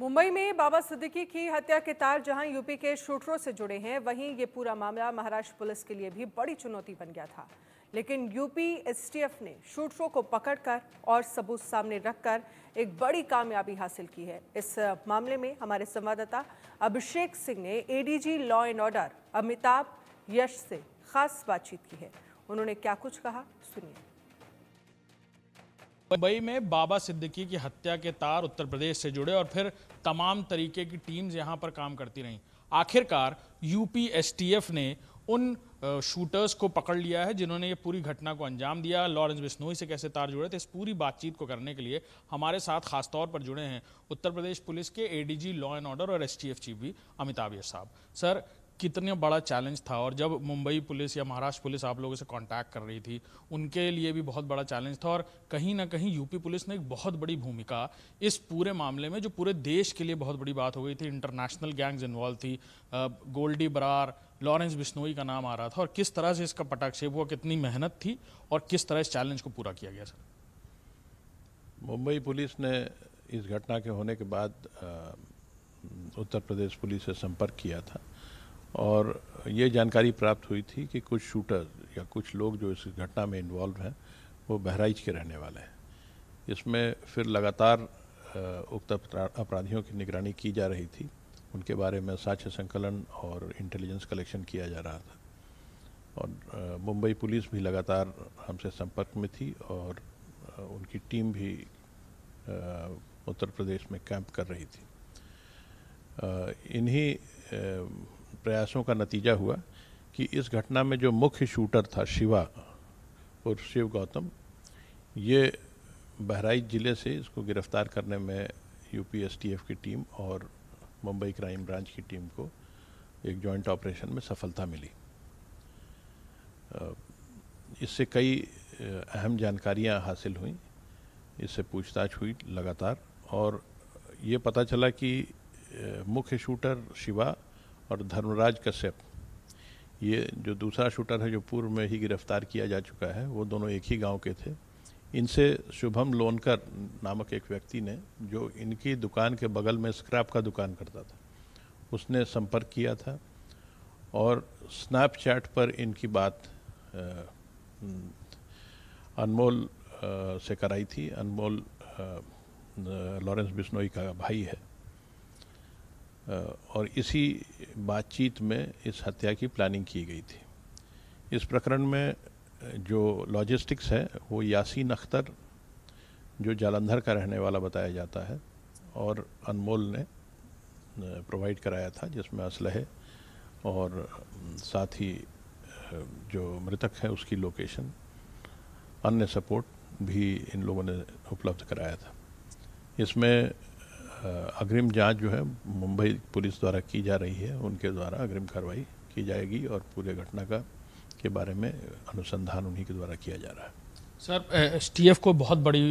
मुंबई में बाबा सिद्दीकी की हत्या के तार जहां यूपी के शूटरों से जुड़े हैं वहीं ये पूरा मामला महाराष्ट्र पुलिस के लिए भी बड़ी चुनौती बन गया था लेकिन यूपी एसटीएफ ने शूटरों को पकड़कर और सबूत सामने रखकर एक बड़ी कामयाबी हासिल की है इस मामले में हमारे संवाददाता अभिषेक सिंह ने ADG law and order Amitabh Yash से खास बातचीत की है उन्होंने क्या कुछ कहा सुनिए मुंबई में बाबा सिद्दीकी की हत्या के तार उत्तर प्रदेश से जुड़े और फिर तमाम तरीके की टीम्स यहाँ पर काम करती रहीं आखिरकार यूपीएसटीएफ ने उन शूटर्स को पकड़ लिया है जिन्होंने ये पूरी घटना को अंजाम दिया लॉरेंस बिश्नोई से कैसे तार जुड़े थे इस पूरी बातचीत को करने के लिए हमारे साथ खासतौर पर जुड़े हैं उत्तर प्रदेश पुलिस के एडीजी लॉ एंड ऑर्डर और एसटीएफ चीफ भी अमिताभ यश साहब सर कितने बड़ा चैलेंज था और जब मुंबई पुलिस या महाराष्ट्र पुलिस आप लोगों से कांटेक्ट कर रही थी उनके लिए भी बहुत बड़ा चैलेंज था और कहीं ना कहीं यूपी पुलिस ने एक बहुत बड़ी भूमिका इस पूरे मामले में जो पूरे देश के लिए बहुत बड़ी बात हो गई थी इंटरनेशनल गैंग्स इन्वॉल्व थी गोल्डी बरार लॉरेंस बिश्नोई का नाम आ रहा था और किस तरह से इसका पटाक्षेप हुआ कितनी मेहनत थी और किस तरह इस चैलेंज को पूरा किया गया सर मुंबई पुलिस ने इस घटना के होने के बाद उत्तर प्रदेश पुलिस से संपर्क किया था और ये जानकारी प्राप्त हुई थी कि कुछ शूटर या कुछ लोग जो इस घटना में इन्वॉल्व हैं वो बहराइच के रहने वाले हैं इसमें फिर लगातार उक्त अपराधियों की निगरानी की जा रही थी उनके बारे में साक्ष्य संकलन और इंटेलिजेंस कलेक्शन किया जा रहा था और मुंबई पुलिस भी लगातार हमसे संपर्क में थी और उनकी टीम भी उत्तर प्रदेश में कैंप कर रही थी इन्हीं प्रयासों का नतीजा हुआ कि इस घटना में जो मुख्य शूटर था शिवा और शिव गौतम ये बहराइच ज़िले से इसको गिरफ्तार करने में यूपीएसटीएफ की टीम और मुंबई क्राइम ब्रांच की टीम को एक जॉइंट ऑपरेशन में सफलता मिली इससे कई अहम जानकारियां हासिल हुई इससे पूछताछ हुई लगातार और ये पता चला कि मुख्य शूटर शिवा और धर्मराज कश्यप ये जो दूसरा शूटर है जो पूर्व में ही गिरफ्तार किया जा चुका है वो दोनों एक ही गांव के थे इनसे शुभम लोनकर नामक एक व्यक्ति ने जो इनकी दुकान के बगल में स्क्रैप का दुकान करता था उसने संपर्क किया था और स्नैपचैट पर इनकी बात अनमोल से कराई थी अनमोल लॉरेंस बिश्नोई का भाई है और इसी बातचीत में इस हत्या की प्लानिंग की गई थी इस प्रकरण में जो लॉजिस्टिक्स है वो यासीन अख्तर जो जालंधर का रहने वाला बताया जाता है और अनमोल ने प्रोवाइड कराया था जिसमें असलहे और साथ ही जो मृतक है उसकी लोकेशन अन्य सपोर्ट भी इन लोगों ने उपलब्ध कराया था इसमें अग्रिम जांच जो है मुंबई पुलिस द्वारा की जा रही है उनके द्वारा अग्रिम कार्रवाई की जाएगी और पूरे घटना का के बारे में अनुसंधान उन्हीं के द्वारा किया जा रहा है सर एसटीएफ को बहुत बड़ी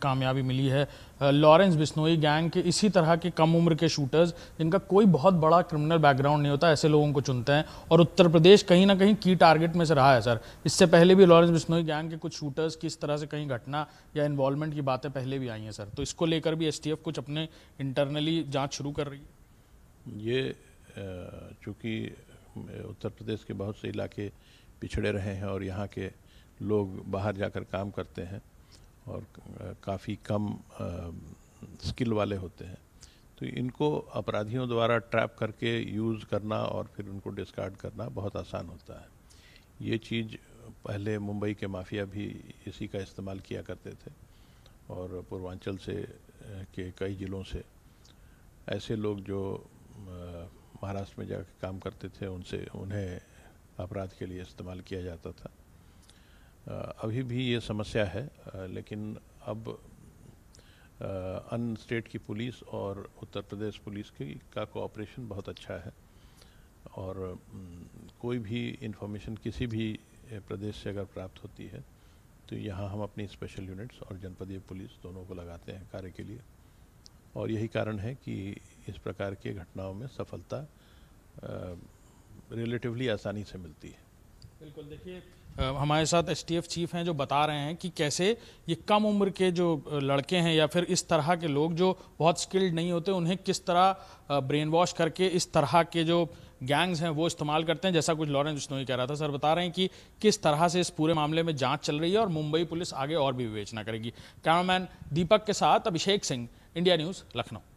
कामयाबी मिली है लॉरेंस बिश्नोई गैंग के इसी तरह के कम उम्र के शूटर्स जिनका कोई बहुत बड़ा क्रिमिनल बैकग्राउंड नहीं होता ऐसे लोगों को चुनते हैं और उत्तर प्रदेश कहीं ना कहीं की टारगेट में से रहा है सर इससे पहले भी लॉरेंस बिश्नोई गैंग के कुछ शूटर्स की इस तरह से कहीं घटना या इन्वॉल्वमेंट की बातें पहले भी आई हैं सर तो इसको लेकर भी एस कुछ अपने इंटरनली जाँच शुरू कर रही है ये चूँकि उत्तर प्रदेश के बहुत से इलाके पिछड़े रहे हैं और यहाँ के लोग बाहर जाकर काम करते हैं और काफ़ी कम स्किल वाले होते हैं तो इनको अपराधियों द्वारा ट्रैप करके यूज़ करना और फिर उनको डिस्कार्ड करना बहुत आसान होता है ये चीज़ पहले मुंबई के माफिया भी इसी का इस्तेमाल किया करते थे और पूर्वांचल से के कई ज़िलों से ऐसे लोग जो महाराष्ट्र में जाकर काम करते थे उनसे उन्हें अपराध के लिए इस्तेमाल किया जाता था अभी भी ये समस्या है लेकिन अब अन्य स्टेट की पुलिस और उत्तर प्रदेश पुलिस की का कोऑपरेशन बहुत अच्छा है और कोई भी इंफॉर्मेशन किसी भी प्रदेश से अगर प्राप्त होती है तो यहाँ हम अपनी स्पेशल यूनिट्स और जनपदीय पुलिस दोनों को लगाते हैं कार्य के लिए और यही कारण है कि इस प्रकार के घटनाओं में सफलता रिलेटिवली आसानी से मिलती है बिल्कुल देखिए हमारे साथ एसटीएफ चीफ हैं जो बता रहे हैं कि कैसे ये कम उम्र के जो लड़के हैं या फिर इस तरह के लोग जो बहुत स्किल्ड नहीं होते उन्हें किस तरह ब्रेन वॉश करके इस तरह के जो गैंग्स हैं वो इस्तेमाल करते हैं जैसा कुछ लॉरेंस बिश्नोई कह रहा था सर बता रहे हैं कि किस तरह से इस पूरे मामले में जाँच चल रही है और मुंबई पुलिस आगे और भी विवेचना करेगी कैमरामैन दीपक के साथ अभिषेक सिंह इंडिया न्यूज़ लखनऊ